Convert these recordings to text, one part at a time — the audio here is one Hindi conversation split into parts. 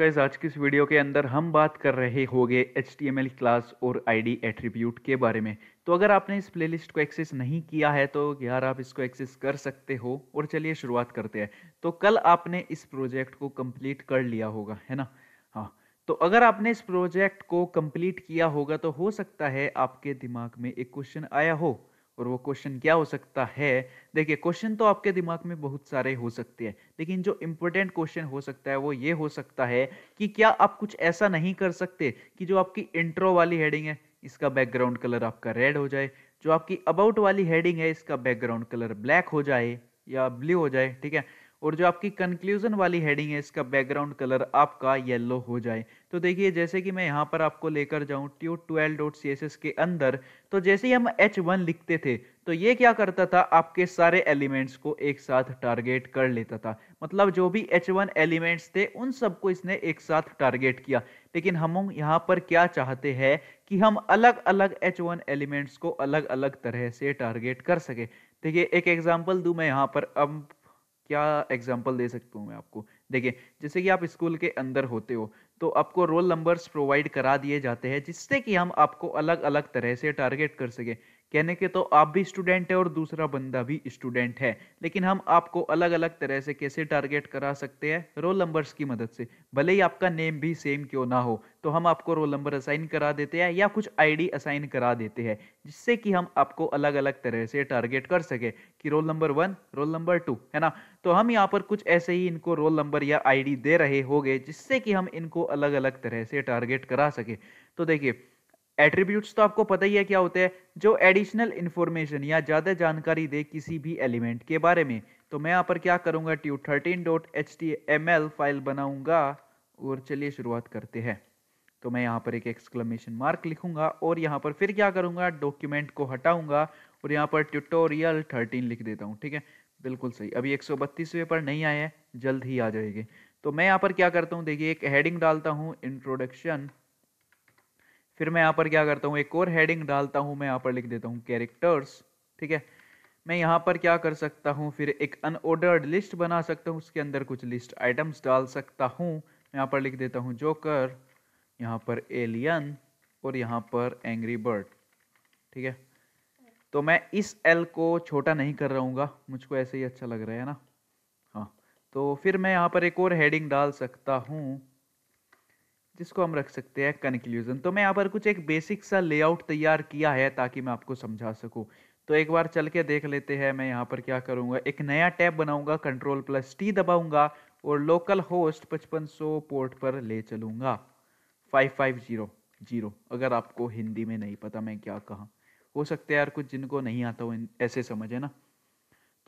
गाइज आज की इस वीडियो के अंदर हम बात कर रहे होंगे एच क्लास और डी एट्रीब्यूट के बारे में तो अगर आपने इस प्लेलिस्ट को एक्सेस नहीं किया है तो यार आप इसको एक्सेस कर सकते हो और चलिए शुरुआत करते हैं तो कल आपने इस प्रोजेक्ट को कंप्लीट कर लिया होगा है ना हाँ तो अगर आपने इस प्रोजेक्ट को कंप्लीट किया होगा तो हो सकता है आपके दिमाग में एक क्वेश्चन आया हो और वो क्वेश्चन क्या हो सकता है देखिए क्वेश्चन तो आपके दिमाग में बहुत सारे हो सकते हैं लेकिन जो इम्पोर्टेंट क्वेश्चन हो सकता है वो ये हो सकता है कि क्या आप कुछ ऐसा नहीं कर सकते कि जो आपकी इंट्रो वाली हेडिंग है इसका बैकग्राउंड कलर आपका रेड हो जाए जो आपकी अबाउट वाली हेडिंग है इसका बैकग्राउंड कलर ब्लैक हो जाए या ब्लू हो जाए ठीक है और जो आपकी कंक्लूजन वाली हेडिंग है इसका बैकग्राउंड कलर आपका येलो हो जाए तो देखिए जैसे कि मैं यहाँ पर आपको लेकर जाऊँ tu twelve dot C S S के अंदर तो जैसे ही हम एच वन लिखते थे तो ये क्या करता था आपके सारे एलिमेंट्स को एक साथ टारगेट कर लेता था मतलब जो भी एच वन एलिमेंट्स थे उन सबको इसने एक साथ टारगेट किया लेकिन हम यहाँ पर क्या चाहते हैं कि हम अलग अलग एच वन एलिमेंट्स को अलग अलग तरह से टारगेट कर सके देखिए एक एग्जाम्पल दूँ मैं यहाँ पर अब क्या एग्जांपल दे सकता हूँ मैं आपको देखिए जैसे कि आप स्कूल के अंदर होते हो तो आपको रोल नंबर्स प्रोवाइड करा दिए जाते हैं जिससे कि हम आपको अलग अलग तरह से टारगेट कर सकें कहने के तो आप भी स्टूडेंट है और दूसरा बंदा भी स्टूडेंट है लेकिन हम आपको अलग अलग तरह से कैसे टारगेट करा सकते हैं रोल नंबर्स की मदद से भले ही आपका नेम भी सेम क्यों ना हो तो हम आपको रोल नंबर असाइन करा देते हैं या कुछ आईडी असाइन करा देते हैं जिससे कि हम आपको अलग अलग तरह से टारगेट कर सके कि roll number one roll number two है ना तो हम यहाँ पर कुछ ऐसे ही इनको रोल नंबर या आई दे रहे हो जिससे कि हम इनको अलग अलग तरह से टारगेट करा सके तो देखिए एट्रीब्यूट्स तो आपको पता ही है क्या होते हैं जो एडिशनल इन्फॉर्मेशन या ज़्यादा जानकारी दे किसी भी एलिमेंट के बारे में तो मैं यहाँ पर क्या करूँगा tu thirteen dot H T M L file बनाऊँगा और चलिए शुरुआत करते हैं तो मैं यहाँ पर एक एक्सक्लेमेशन मार्क लिखूंगा और यहाँ पर फिर क्या करूँगा डॉक्यूमेंट को हटाऊँगा और यहाँ पर ट्यूटोरियल थर्टीन लिख देता हूँ ठीक है बिल्कुल सही अभी एक सौ पर नहीं आए हैं जल्द ही आ जाएंगे तो मैं यहाँ पर क्या करता हूँ देखिए एक हेडिंग डालता हूँ इंट्रोडक्शन फिर मैं यहाँ पर क्या करता हूँ एक और हेडिंग डालता हूँ मैं यहाँ पर लिख देता हूँ कैरेक्टर्स ठीक है मैं यहाँ पर क्या कर सकता हूँ फिर एक अनऑर्डर्ड लिस्ट बना सकता हूँ उसके अंदर कुछ लिस्ट आइटम्स डाल सकता हूँ यहाँ पर लिख देता हूँ जोकर यहाँ पर एलियन और यहाँ पर एंग्री बर्ड ठीक है तो मैं इस एल को छोटा नहीं कर रहा मुझको ऐसे ही अच्छा लग रहा है ना हाँ तो फिर मैं यहाँ पर एक और हेडिंग डाल सकता हूँ जिसको हम रख सकते हैं कंक्लूजन तो मैं यहाँ पर कुछ एक बेसिक सा लेआउट तैयार किया है ताकि मैं आपको समझा सकूँ तो एक बार चल के देख लेते हैं मैं यहाँ पर क्या करूँगा एक नया टैब बनाऊँगा कंट्रोल प्लस टी दबाऊँगा और लोकल होस्ट पचपन पोर्ट पर ले चलूँगा फाइव फाइव जीरो जीरो अगर आपको हिंदी में नहीं पता मैं क्या कहा हो सकता है यार कुछ जिनको नहीं आता हो ऐसे समझे ना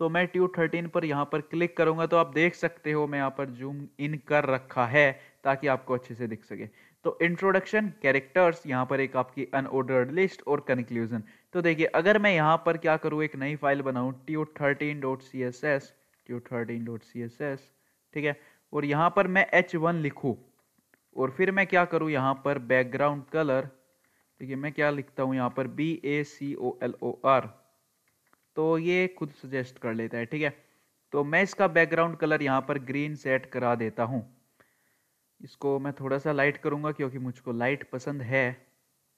तो मैं ट्यू थर्टीन पर यहाँ पर क्लिक करूँगा तो आप देख सकते हो मैं यहाँ पर जूम इन कर रखा है ताकि आपको अच्छे से दिख सके तो इंट्रोडक्शन कैरेक्टर्स यहाँ पर एक आपकी अनऑर्डर्ड लिस्ट और कंक्लूजन तो देखिए अगर मैं यहाँ पर क्या करूँ एक नई फाइल बनाऊँ tu thirteen dot C S S tu thirteen dot C S S ठीक है और यहाँ पर मैं एच वन लिखूँ और फिर मैं क्या करूँ यहाँ पर बैकग्राउंड कलर देखिए मैं क्या लिखता हूँ यहाँ पर B A C O L O R तो ये खुद सजेस्ट कर लेता है ठीक है तो मैं इसका बैकग्राउंड कलर यहाँ पर ग्रीन सेट करा देता हूँ इसको मैं थोड़ा सा लाइट करूँगा क्योंकि मुझको लाइट पसंद है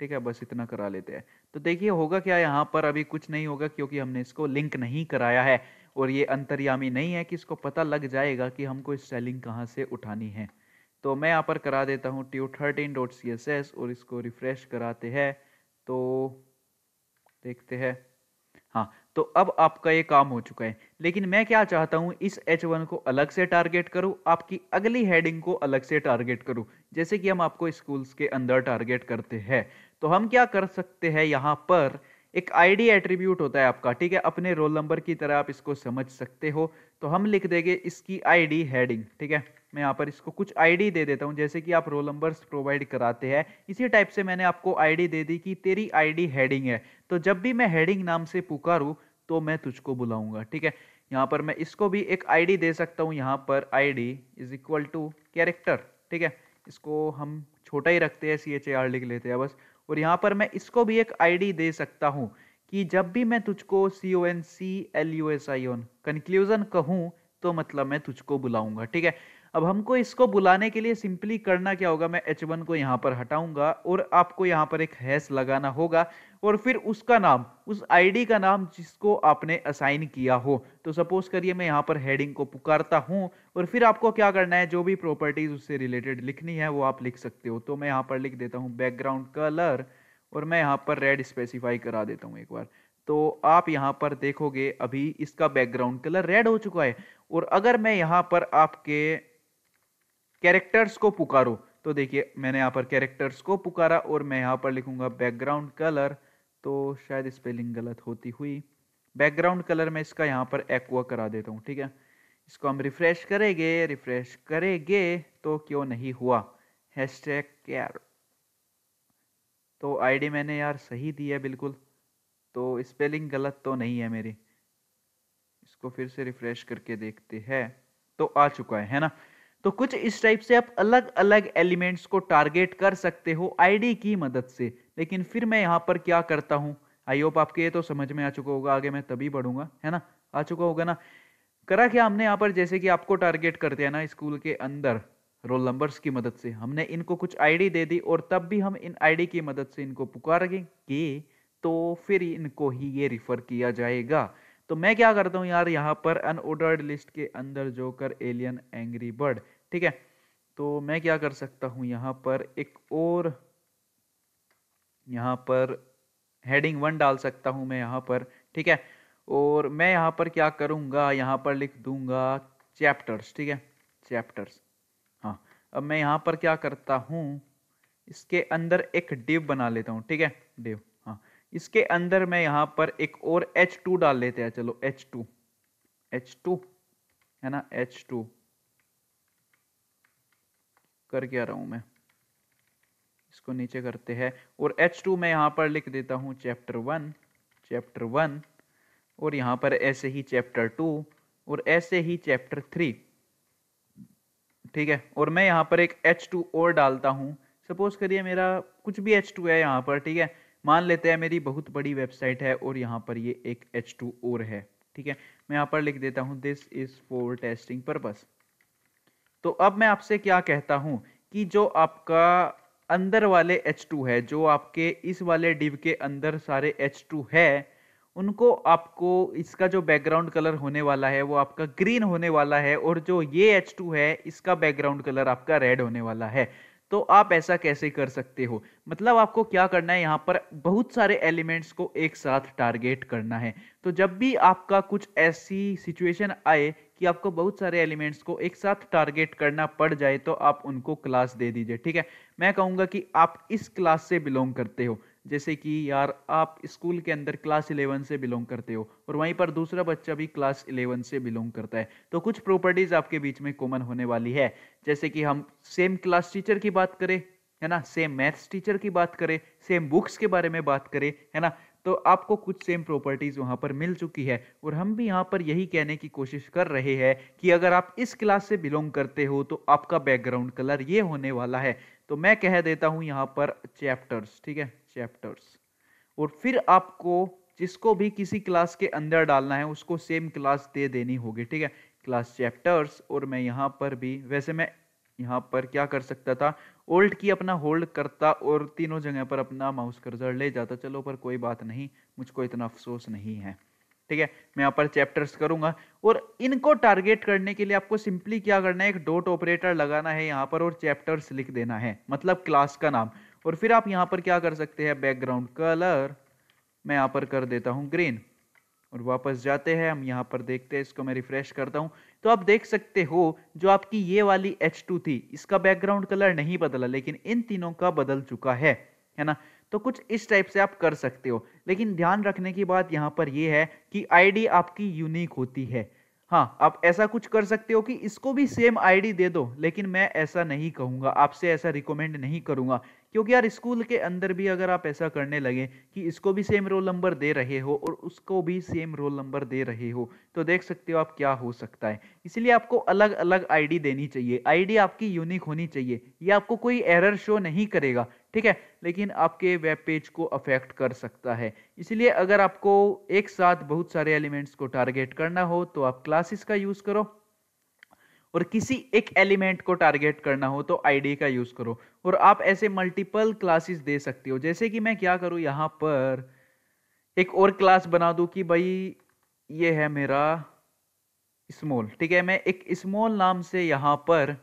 ठीक है बस इतना करा लेते हैं तो देखिए होगा क्या यहाँ पर अभी कुछ नहीं होगा क्योंकि हमने इसको लिंक नहीं कराया है और ये अंतर्यामी नहीं है कि इसको पता लग जाएगा कि हमको इस सेलिंग कहाँ से उठानी है तो मैं यहाँ पर करा देता हूँ tu thirteen dot C S S और इसको रिफ्रेश कराते हैं तो देखते हैं हाँ तो अब आपका ये काम हो चुका है लेकिन मैं क्या चाहता हूँ इस एच वन को अलग से टारगेट करूँ आपकी अगली हेडिंग को अलग से टारगेट करूँ जैसे कि हम आपको स्कूल्स के अंदर टारगेट करते हैं तो हम क्या कर सकते हैं यहाँ पर एक आईडी एट्रीब्यूट होता है आपका ठीक है अपने रोल नंबर की तरह आप इसको समझ सकते हो तो हम लिख देंगे इसकी आईडी हेडिंग ठीक है मैं यहाँ पर इसको कुछ आईडी दे देता हूँ जैसे कि आप रोल नंबर्स प्रोवाइड कराते हैं इसी टाइप से मैंने आपको आईडी दे दी कि तेरी आईडी हेडिंग है तो जब भी मैं हेडिंग नाम से पुकारूँ तो मैं तुझको बुलाऊंगा ठीक है यहाँ पर मैं इसको भी एक आईडी दे सकता हूँ यहाँ पर ID is equal to character ठीक है इसको हम छोटा ही रखते हैं सी एच ए आर लिख लेते हैं बस और यहाँ पर मैं इसको भी एक आईडी दे सकता हूँ कि जब भी मैं तुझको C O N C L U S I O N conclusion कहूँ तो मतलब मैं तुझको बुलाऊंगा ठीक है अब हमको इसको बुलाने के लिए सिंपली करना क्या होगा मैं एच वन को यहाँ पर हटाऊंगा और आपको यहाँ पर एक हैश लगाना होगा और फिर उसका नाम उस आईडी का नाम जिसको आपने असाइन किया हो तो सपोज करिए मैं यहाँ पर हेडिंग को पुकारता हूँ और फिर आपको क्या करना है जो भी प्रॉपर्टीज उससे रिलेटेड लिखनी है वो आप लिख सकते हो तो मैं यहाँ पर लिख देता हूँ बैकग्राउंड कलर और मैं यहाँ पर रेड स्पेसिफाई करा देता हूँ एक बार तो आप यहाँ पर देखोगे अभी इसका बैकग्राउंड कलर रेड हो चुका है और अगर मैं यहाँ पर आपके कैरेक्टर्स को पुकारो तो देखिए मैंने यहाँ पर कैरेक्टर्स को पुकारा और मैं यहाँ पर लिखूंगा बैकग्राउंड कलर तो शायद स्पेलिंग गलत होती हुई बैकग्राउंड कलर में इसका यहाँ पर एक्वा करा देता हूँ ठीक है इसको हम रिफ्रेश करेंगे रिफ्रेश करेंगे तो क्यों नहीं हुआ हैश टैग कैर तो आईडी मैंने यार सही दी है बिल्कुल तो स्पेलिंग गलत तो नहीं है मेरी इसको फिर से रिफ्रेश करके देखते हैं तो आ चुका है है ना तो कुछ इस टाइप से आप अलग अलग एलिमेंट्स को टारगेट कर सकते हो आईडी की मदद से लेकिन फिर मैं यहाँ पर क्या करता हूँ आई होप आपके ये तो समझ में आ चुका होगा आगे मैं तभी बढ़ूंगा है ना आ चुका होगा ना करा क्या हमने यहाँ पर जैसे कि आपको टारगेट करते हैं ना स्कूल के अंदर रोल नंबर्स की मदद से हमने इनको कुछ आईडी दे दी और तब भी हम इन आईडी की मदद से इनको पुकारेंगे तो फिर इनको ही ये रिफ़र किया जाएगा तो मैं क्या करता हूँ यार यहाँ पर अनऑर्डर्ड लिस्ट के अंदर जो कर एलियन एंग्री बर्ड ठीक है तो मैं क्या कर सकता हूँ यहाँ पर एक और यहाँ पर हेडिंग वन डाल सकता हूँ मैं यहाँ पर ठीक है और मैं यहाँ पर क्या करूँगा यहाँ पर लिख दूंगा चैप्टर्स ठीक है चैप्टर्स हाँ अब मैं यहाँ पर क्या करता हूँ इसके अंदर एक डिव बना लेता हूँ ठीक है डिव इसके अंदर मैं यहां पर एक और एच टू डाल लेते हैं चलो एच टू एच टू है ना एच टू कर क्या रहा हूं मैं इसको नीचे करते हैं और एच टू मैं यहां पर लिख देता हूं चैप्टर वन चैप्टर वन और यहां पर ऐसे ही चैप्टर टू और ऐसे ही चैप्टर थ्री ठीक है और मैं यहां पर एक एच टू और डालता हूं सपोज करिए मेरा कुछ भी एच टू है यहाँ पर ठीक है मान लेते हैं मेरी बहुत बड़ी वेबसाइट है और यहाँ पर ये एक एच टू और है ठीक है मैं यहाँ पर लिख देता हूँ this is for testing purpose तो अब मैं आपसे क्या कहता हूँ कि जो आपका अंदर वाले एच टू है जो आपके इस वाले डिव के अंदर सारे एच टू है उनको आपको इसका जो बैकग्राउंड कलर होने वाला है वो आपका ग्रीन होने वाला है और जो ये H2 है इसका बैकग्राउंड कलर आपका रेड होने वाला है तो आप ऐसा कैसे कर सकते हो मतलब आपको क्या करना है यहाँ पर बहुत सारे एलिमेंट्स को एक साथ टारगेट करना है तो जब भी आपका कुछ ऐसी सिचुएशन आए कि आपको बहुत सारे एलिमेंट्स को एक साथ टारगेट करना पड़ जाए तो आप उनको क्लास दे दीजिए ठीक है मैं कहूँगा कि आप इस क्लास से बिलोंग करते हो जैसे कि यार आप स्कूल के अंदर क्लास इलेवन से बिलोंग करते हो और वहीं पर दूसरा बच्चा भी क्लास इलेवन से बिलोंग करता है तो कुछ प्रॉपर्टीज़ आपके बीच में कॉमन होने वाली है जैसे कि हम सेम क्लास टीचर की बात करें है ना सेम मैथ्स टीचर की बात करें सेम बुक्स के बारे में बात करें है ना तो आपको कुछ सेम प्रॉपर्टीज़ वहाँ पर मिल चुकी है और हम भी यहाँ पर यही कहने की कोशिश कर रहे हैं कि अगर आप इस क्लास से बिलोंग करते हो तो आपका बैकग्राउंड कलर ये होने वाला है तो मैं कह देता हूँ यहाँ पर चैप्टर्स ठीक है चैप्टर्स और फिर आपको जिसको भी किसी क्लास के अंदर डालना है उसको सेम क्लास दे देनी होगी ठीक है क्लास चैप्टर्स और मैं यहाँ पर भी वैसे मैं यहाँ पर क्या कर सकता था ओल्ड की अपना होल्ड करता और तीनों जगह पर अपना माउस कर्जर ले जाता चलो पर कोई बात नहीं मुझको इतना अफसोस नहीं है ठीक है मैं यहाँ पर चैप्टर्स करूंगा और इनको टारगेट करने के लिए आपको सिंपली क्या करना है एक डोट ऑपरेटर लगाना है यहाँ पर और चैप्टर्स लिख देना है मतलब क्लास का नाम और फिर आप यहाँ पर क्या कर सकते हैं बैकग्राउंड कलर मैं यहाँ पर कर देता हूँ ग्रीन और वापस जाते हैं हम यहाँ पर देखते हैं इसको मैं रिफ्रेश करता हूँ तो आप देख सकते हो जो आपकी ये वाली H2 थी इसका बैकग्राउंड कलर नहीं बदला लेकिन इन तीनों का बदल चुका है है ना तो कुछ इस टाइप से आप कर सकते हो लेकिन ध्यान रखने की बात यहाँ पर यह है कि आईडी आपकी यूनिक होती है हाँ आप ऐसा कुछ कर सकते हो कि इसको भी सेम आईडी दे दो लेकिन मैं ऐसा नहीं कहूँगा आपसे ऐसा रिकमेंड नहीं करूँगा क्योंकि यार स्कूल के अंदर भी अगर आप ऐसा करने लगे कि इसको भी सेम रोल नंबर दे रहे हो और उसको भी सेम रोल नंबर दे रहे हो तो देख सकते हो आप क्या हो सकता है इसलिए आपको अलग अलग आईडी देनी चाहिए आईडी आपकी यूनिक होनी चाहिए ये आपको कोई एरर शो नहीं करेगा ठीक है लेकिन आपके वेब पेज को अफेक्ट कर सकता है इसलिए अगर आपको एक साथ बहुत सारे एलिमेंट्स को टारगेट करना हो तो आप क्लासेस का यूज़ करो और किसी एक एलिमेंट को टारगेट करना हो तो आईडी का यूज़ करो और आप ऐसे मल्टीपल क्लासेस दे सकते हो जैसे कि मैं क्या करूं यहां पर एक और क्लास बना दू कि भाई ये है मेरा स्मॉल ठीक है मैं एक स्मॉल नाम से यहां पर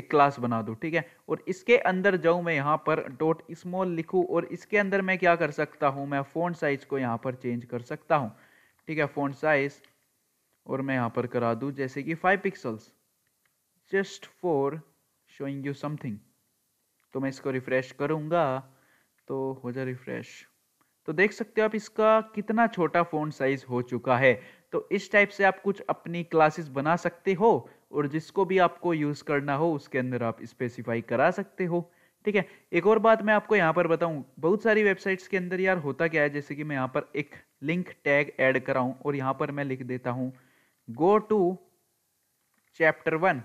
एक क्लास बना दू ठीक है और इसके अंदर जाऊं मैं यहां पर डॉट स्मॉल लिखू और इसके अंदर मैं क्या कर सकता हूं मैं फ़ोन साइज़ को यहां पर चेंज कर सकता हूं ठीक है फ़ोन साइज़ और मैं यहाँ पर करा दूँ जैसे कि five pixels just for showing you something तो मैं इसको रिफ़्रेश करूँगा तो हो जाए रिफ़्रेश तो देख सकते हो आप इसका कितना छोटा फ़ोन साइज़ हो चुका है तो इस टाइप से आप कुछ अपनी क्लासेस बना सकते हो और जिसको भी आपको यूज़ करना हो उसके अंदर आप स्पेसिफाई करा सकते हो ठीक है एक और बात मैं आपको यहाँ पर बताऊँ बहुत सारी वेबसाइट्स के अंदर यार होता क्या है जैसे कि मैं यहाँ पर एक लिंक टैग ऐड कराऊँ और यहाँ पर मैं लिख देता हूँ go to chapter one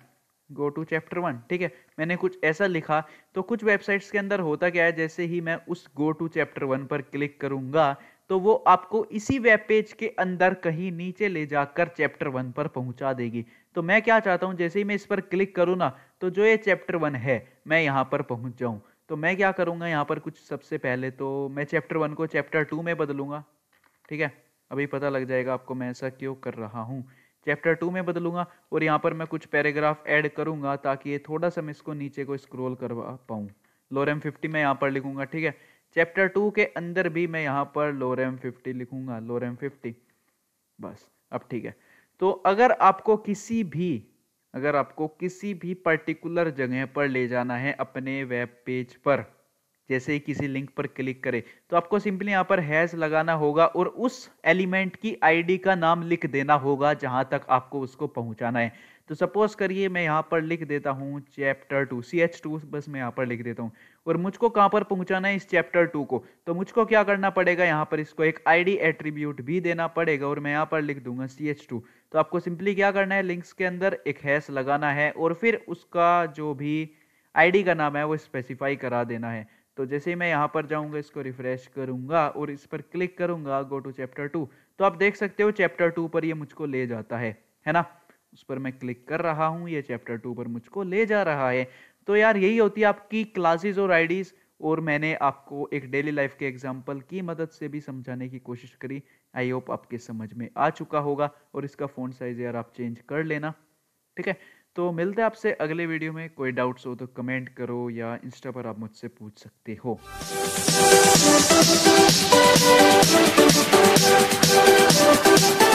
go to chapter one ठीक है मैंने कुछ ऐसा लिखा तो कुछ वेबसाइट्स के अंदर होता क्या है जैसे ही मैं उस गो टू चैप्टर वन पर क्लिक करूंगा तो वो आपको इसी वेब पेज के अंदर कहीं नीचे ले जाकर चैप्टर वन पर पहुंचा देगी तो मैं क्या चाहता हूं जैसे ही मैं इस पर क्लिक करूँ ना तो जो ये चैप्टर वन है मैं यहाँ पर पहुंच जाऊं तो मैं क्या करूंगा यहाँ पर कुछ सबसे पहले तो मैं चैप्टर वन को चैप्टर टू में बदलूंगा ठीक है अभी पता लग जाएगा आपको मैं ऐसा क्यों कर रहा हूँ चैप्टर टू में बदलूंगा और यहाँ पर मैं कुछ पैराग्राफ ऐड करूंगा ताकि ये थोड़ा सा मैं इसको नीचे को स्क्रॉल करवा पाऊँ लोरेम फिफ्टी मैं यहाँ पर लिखूंगा ठीक है चैप्टर टू के अंदर भी मैं यहाँ पर लोरेम फिफ्टी लिखूंगा लोरेम फिफ्टी बस अब ठीक है तो अगर आपको किसी भी अगर आपको किसी भी पर्टिकुलर जगह पर ले जाना है अपने वेब पेज पर जैसे ही किसी लिंक पर क्लिक करें तो आपको सिंपली यहाँ पर हैज लगाना होगा और उस एलिमेंट की आईडी का नाम लिख देना होगा जहाँ तक आपको उसको पहुँचाना है तो सपोज करिए मैं यहाँ पर लिख देता हूँ chapter two C H two बस मैं यहाँ पर लिख देता हूँ और मुझको कहाँ पर पहुँचाना है इस चैप्टर टू को तो मुझको क्या करना पड़ेगा यहाँ पर इसको एक आई डी एट्रीब्यूट भी देना पड़ेगा और मैं यहाँ पर लिख दूंगा सी एच टू तो आपको सिंपली क्या करना है लिंक्स के अंदर एक हैश लगाना है और फिर उसका जो भी आई का नाम है वो स्पेसिफाई करा देना है तो जैसे ही मैं यहाँ पर जाऊँगा इसको रिफ्रेश करूँगा और इस पर क्लिक करूँगा गो टू चैप्टर टू तो आप देख सकते हो चैप्टर टू पर ये मुझको ले जाता है है ना उस पर मैं क्लिक कर रहा हूँ ये चैप्टर टू पर मुझको ले जा रहा है तो यार यही होती है आपकी क्लासेज और आईडीज़ और मैंने आपको एक डेली लाइफ के एग्जाम्पल की मदद से भी समझाने की कोशिश करी आई होप आपके समझ में आ चुका होगा और इसका फ़ोन साइज़ यार आप चेंज कर लेना ठीक है तो मिलते हैं आपसे अगले वीडियो में कोई डाउट्स हो तो कमेंट करो या इंस्टा पर आप मुझसे पूछ सकते हो